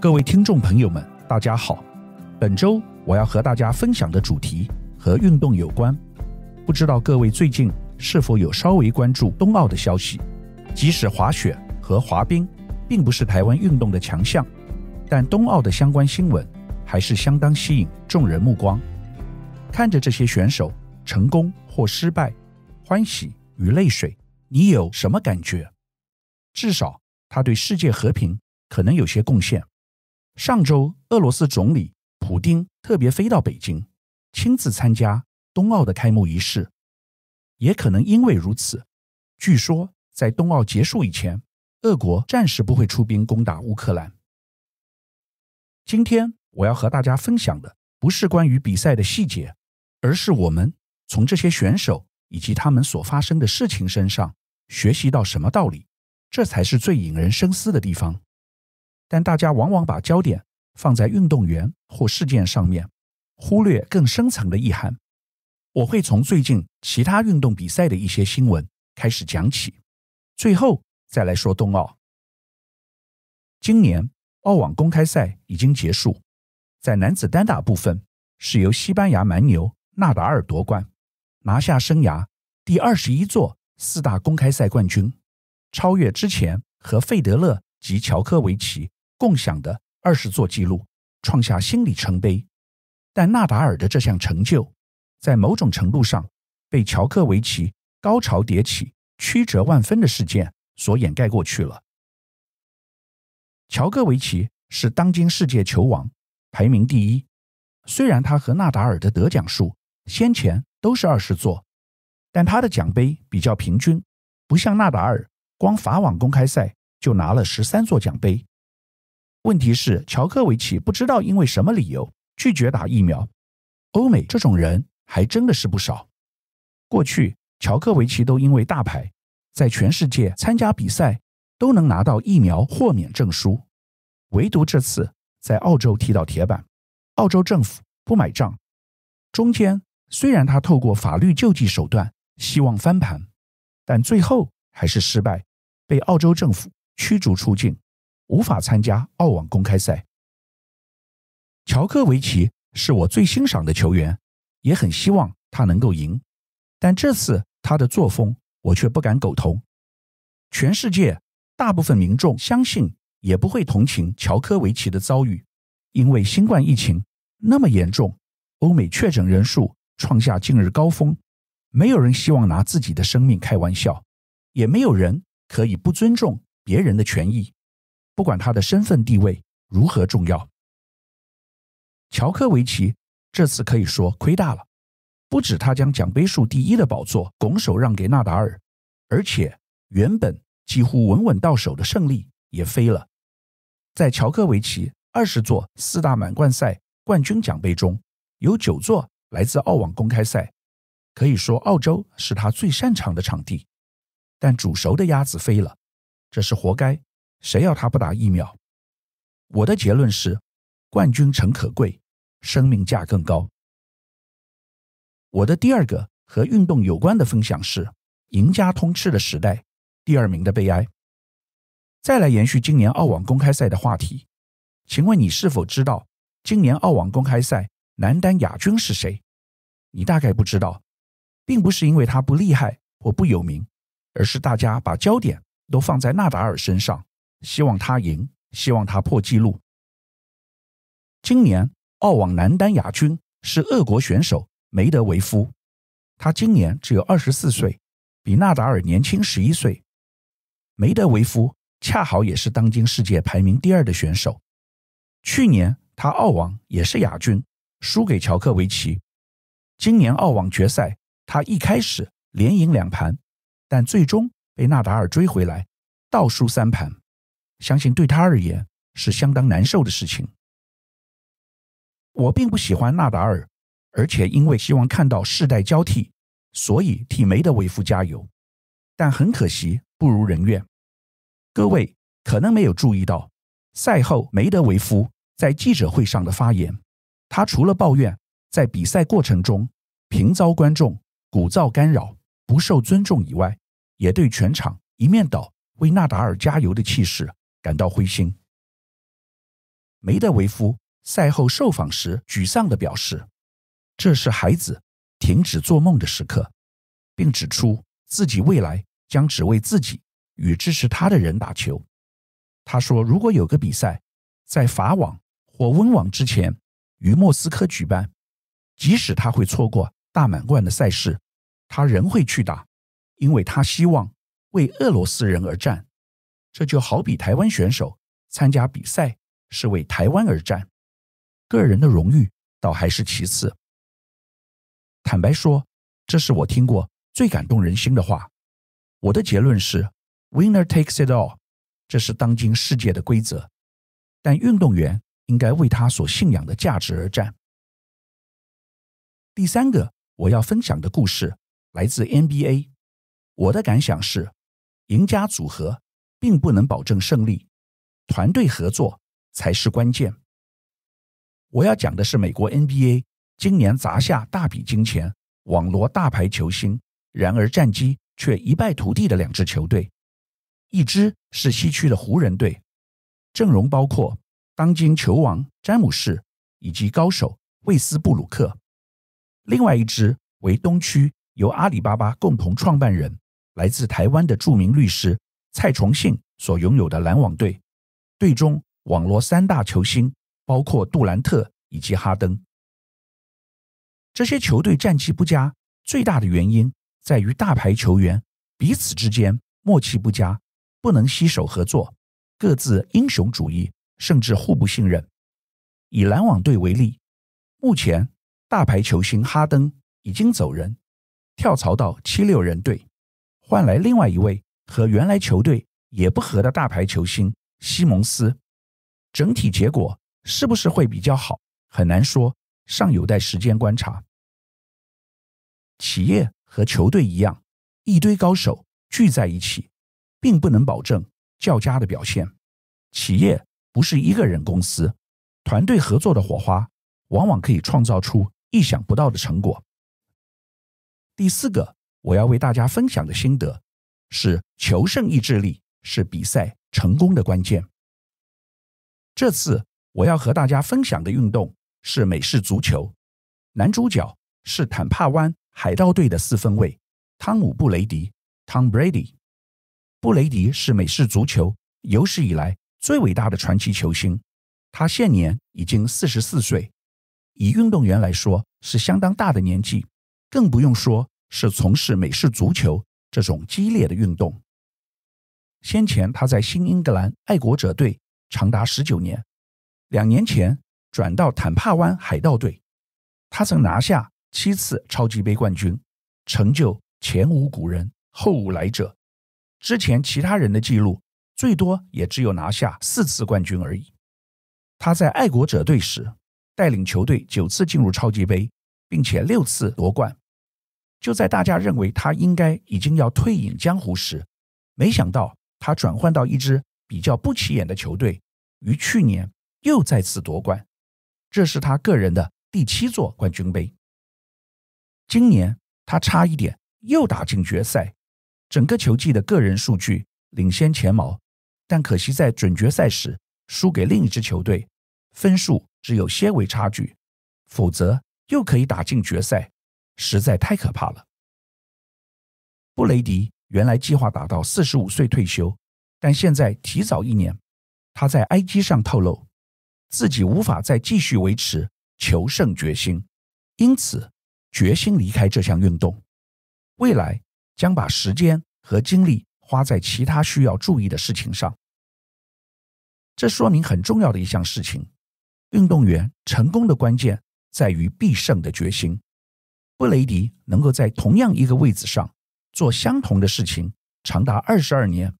各位听众朋友们，大家好。本周我要和大家分享的主题和运动有关。不知道各位最近是否有稍微关注冬奥的消息？即使滑雪和滑冰并不是台湾运动的强项，但冬奥的相关新闻还是相当吸引众人目光。看着这些选手成功或失败、欢喜与泪水，你有什么感觉？至少他对世界和平可能有些贡献。上周，俄罗斯总理普京特别飞到北京，亲自参加冬奥的开幕仪式。也可能因为如此，据说在冬奥结束以前，俄国暂时不会出兵攻打乌克兰。今天我要和大家分享的，不是关于比赛的细节，而是我们从这些选手以及他们所发生的事情身上学习到什么道理，这才是最引人深思的地方。但大家往往把焦点放在运动员或事件上面，忽略更深层的意涵。我会从最近其他运动比赛的一些新闻开始讲起，最后再来说冬奥。今年澳网公开赛已经结束，在男子单打部分是由西班牙蛮牛纳达尔夺冠，拿下生涯第二十一座四大公开赛冠军，超越之前和费德勒及乔科维奇。共享的，二十座纪录，创下新里程碑。但纳达尔的这项成就，在某种程度上被乔克维奇高潮迭起、曲折万分的事件所掩盖过去了。乔克维奇是当今世界球王，排名第一。虽然他和纳达尔的得奖数先前都是二十座，但他的奖杯比较平均，不像纳达尔，光法网公开赛就拿了十三座奖杯。问题是，乔科维奇不知道因为什么理由拒绝打疫苗。欧美这种人还真的是不少。过去，乔科维奇都因为大牌，在全世界参加比赛都能拿到疫苗豁免证书。唯独这次，在澳洲踢到铁板，澳洲政府不买账。中间虽然他透过法律救济手段希望翻盘，但最后还是失败，被澳洲政府驱逐出境。无法参加澳网公开赛。乔科维奇是我最欣赏的球员，也很希望他能够赢，但这次他的作风我却不敢苟同。全世界大部分民众相信也不会同情乔科维奇的遭遇，因为新冠疫情那么严重，欧美确诊人数创下近日高峰，没有人希望拿自己的生命开玩笑，也没有人可以不尊重别人的权益。不管他的身份地位如何重要，乔科维奇这次可以说亏大了。不止他将奖杯数第一的宝座拱手让给纳达尔，而且原本几乎稳稳到手的胜利也飞了。在乔科维奇二十座四大满贯赛冠军奖杯中，有九座来自澳网公开赛，可以说澳洲是他最擅长的场地。但煮熟的鸭子飞了，这是活该。谁要他不打疫苗？我的结论是：冠军诚可贵，生命价更高。我的第二个和运动有关的分享是：赢家通吃的时代，第二名的悲哀。再来延续今年澳网公开赛的话题，请问你是否知道今年澳网公开赛男单亚军是谁？你大概不知道，并不是因为他不厉害或不有名，而是大家把焦点都放在纳达尔身上。希望他赢，希望他破纪录。今年澳网男单亚军是俄国选手梅德维夫，他今年只有二十四岁，比纳达尔年轻十一岁。梅德维夫恰好也是当今世界排名第二的选手。去年他澳网也是亚军，输给乔克维奇。今年澳网决赛，他一开始连赢两盘，但最终被纳达尔追回来，倒输三盘。相信对他而言是相当难受的事情。我并不喜欢纳达尔，而且因为希望看到世代交替，所以替梅德韦夫加油。但很可惜，不如人愿。各位可能没有注意到赛后梅德韦夫在记者会上的发言，他除了抱怨在比赛过程中频遭观众鼓噪干扰、不受尊重以外，也对全场一面倒为纳达尔加油的气势。感到灰心。梅德韦夫赛后受访时沮丧地表示：“这是孩子停止做梦的时刻。”并指出自己未来将只为自己与支持他的人打球。他说：“如果有个比赛在法网或温网之前于莫斯科举办，即使他会错过大满贯的赛事，他仍会去打，因为他希望为俄罗斯人而战。”这就好比台湾选手参加比赛是为台湾而战，个人的荣誉倒还是其次。坦白说，这是我听过最感动人心的话。我的结论是，winner takes it all，这是当今世界的规则。但运动员应该为他所信仰的价值而战。第三个我要分享的故事来自 NBA，我的感想是，赢家组合。并不能保证胜利，团队合作才是关键。我要讲的是美国 NBA 今年砸下大笔金钱，网罗大牌球星，然而战绩却一败涂地的两支球队。一支是西区的湖人队，阵容包括当今球王詹姆斯以及高手维斯布鲁克；另外一支为东区，由阿里巴巴共同创办人、来自台湾的著名律师。蔡崇信所拥有的篮网队，队中网罗三大球星，包括杜兰特以及哈登。这些球队战绩不佳，最大的原因在于大牌球员彼此之间默契不佳，不能携手合作，各自英雄主义，甚至互不信任。以篮网队为例，目前大牌球星哈登已经走人，跳槽到七六人队，换来另外一位。和原来球队也不合的大牌球星西蒙斯，整体结果是不是会比较好？很难说，尚有待时间观察。企业和球队一样，一堆高手聚在一起，并不能保证较佳的表现。企业不是一个人公司，团队合作的火花，往往可以创造出意想不到的成果。第四个，我要为大家分享的心得。是求胜意志力是比赛成功的关键。这次我要和大家分享的运动是美式足球，男主角是坦帕湾海盗队的四分卫汤姆·布雷迪 （Tom Brady）。布雷迪是美式足球有史以来最伟大的传奇球星，他现年已经四十四岁，以运动员来说是相当大的年纪，更不用说是从事美式足球。这种激烈的运动，先前他在新英格兰爱国者队长达十九年，两年前转到坦帕湾海盗队，他曾拿下七次超级杯冠军，成就前无古人后无来者。之前其他人的记录最多也只有拿下四次冠军而已。他在爱国者队时，带领球队九次进入超级杯，并且六次夺冠。就在大家认为他应该已经要退隐江湖时，没想到他转换到一支比较不起眼的球队，于去年又再次夺冠，这是他个人的第七座冠军杯。今年他差一点又打进决赛，整个球季的个人数据领先前茅，但可惜在准决赛时输给另一支球队，分数只有些微差距，否则又可以打进决赛。实在太可怕了。布雷迪原来计划打到四十五岁退休，但现在提早一年。他在 IG 上透露，自己无法再继续维持求胜决心，因此决心离开这项运动。未来将把时间和精力花在其他需要注意的事情上。这说明很重要的一项事情：运动员成功的关键在于必胜的决心。布雷迪能够在同样一个位置上做相同的事情长达二十二年，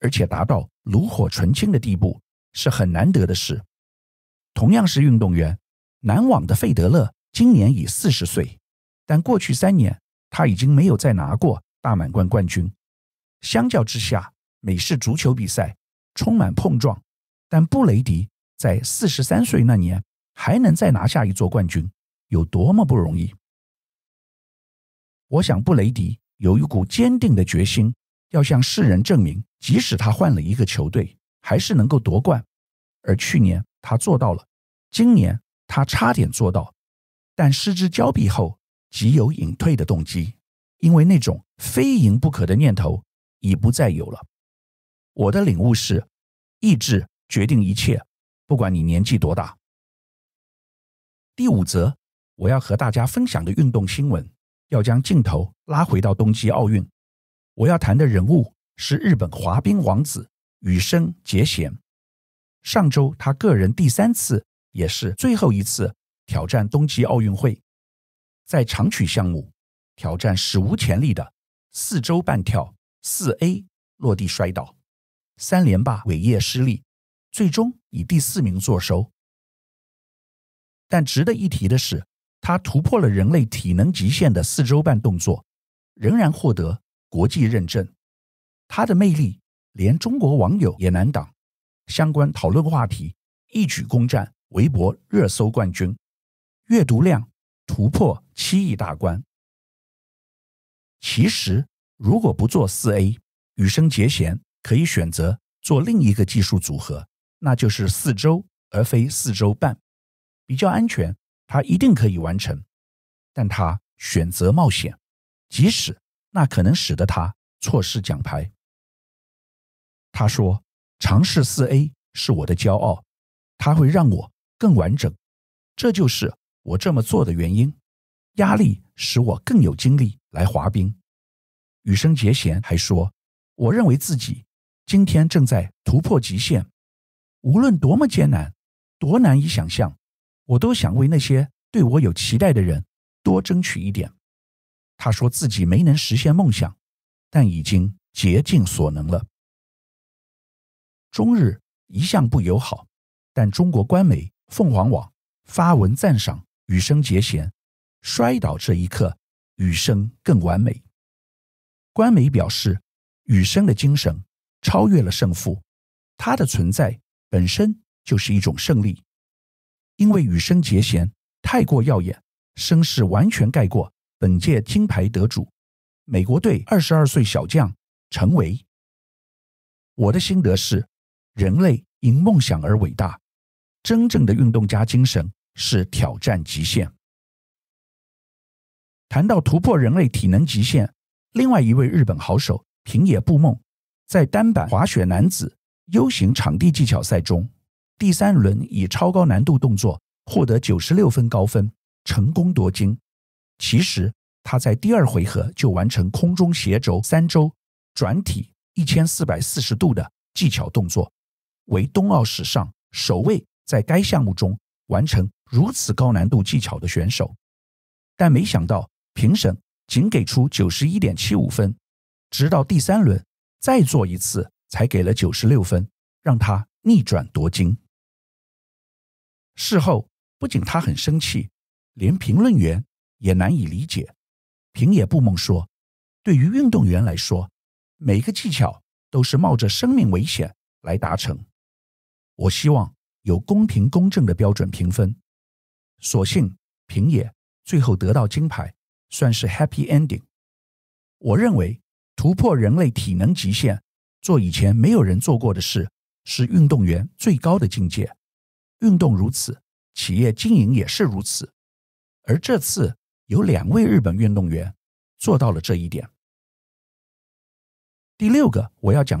而且达到炉火纯青的地步，是很难得的事。同样是运动员，篮网的费德勒今年已四十岁，但过去三年他已经没有再拿过大满贯冠军。相较之下，美式足球比赛充满碰撞，但布雷迪在四十三岁那年还能再拿下一座冠军，有多么不容易？我想，布雷迪有一股坚定的决心，要向世人证明，即使他换了一个球队，还是能够夺冠。而去年他做到了，今年他差点做到，但失之交臂后，极有隐退的动机，因为那种非赢不可的念头已不再有了。我的领悟是，意志决定一切，不管你年纪多大。第五则，我要和大家分享的运动新闻。要将镜头拉回到东京奥运，我要谈的人物是日本滑冰王子羽生结弦。上周，他个人第三次，也是最后一次挑战冬季奥运会，在长曲项目挑战史无前例的四周半跳四 A 落地摔倒，三连霸伟业失利，最终以第四名坐收。但值得一提的是。他突破了人类体能极限的四周半动作，仍然获得国际认证。他的魅力连中国网友也难挡，相关讨论话题一举攻占微博热搜冠军，阅读量突破七亿大关。其实，如果不做四 A，羽生结弦可以选择做另一个技术组合，那就是四周而非四周半，比较安全。他一定可以完成，但他选择冒险，即使那可能使得他错失奖牌。他说：“尝试四 A 是我的骄傲，它会让我更完整，这就是我这么做的原因。压力使我更有精力来滑冰。”羽生结弦还说：“我认为自己今天正在突破极限，无论多么艰难，多难以想象。”我都想为那些对我有期待的人多争取一点。他说自己没能实现梦想，但已经竭尽所能了。中日一向不友好，但中国官媒凤凰网发文赞赏羽生结弦摔倒这一刻，羽生更完美。官媒表示，羽生的精神超越了胜负，他的存在本身就是一种胜利。因为羽生结弦太过耀眼，声势完全盖过本届金牌得主美国队二十二岁小将陈维。我的心得是，人类因梦想而伟大。真正的运动家精神是挑战极限。谈到突破人类体能极限，另外一位日本好手平野步梦在单板滑雪男子 U 型场地技巧赛中。第三轮以超高难度动作获得九十六分高分，成功夺金。其实他在第二回合就完成空中斜轴三周转体一千四百四十度的技巧动作，为冬奥史上首位在该项目中完成如此高难度技巧的选手。但没想到评审仅给出九十一点七五分，直到第三轮再做一次才给了九十六分，让他逆转夺金。事后不仅他很生气，连评论员也难以理解。平野步梦说：“对于运动员来说，每个技巧都是冒着生命危险来达成。我希望有公平公正的标准评分。”所幸平野最后得到金牌，算是 Happy Ending。我认为突破人类体能极限，做以前没有人做过的事，是运动员最高的境界。运动如此，企业经营也是如此。而这次有两位日本运动员做到了这一点。第六个我要讲的。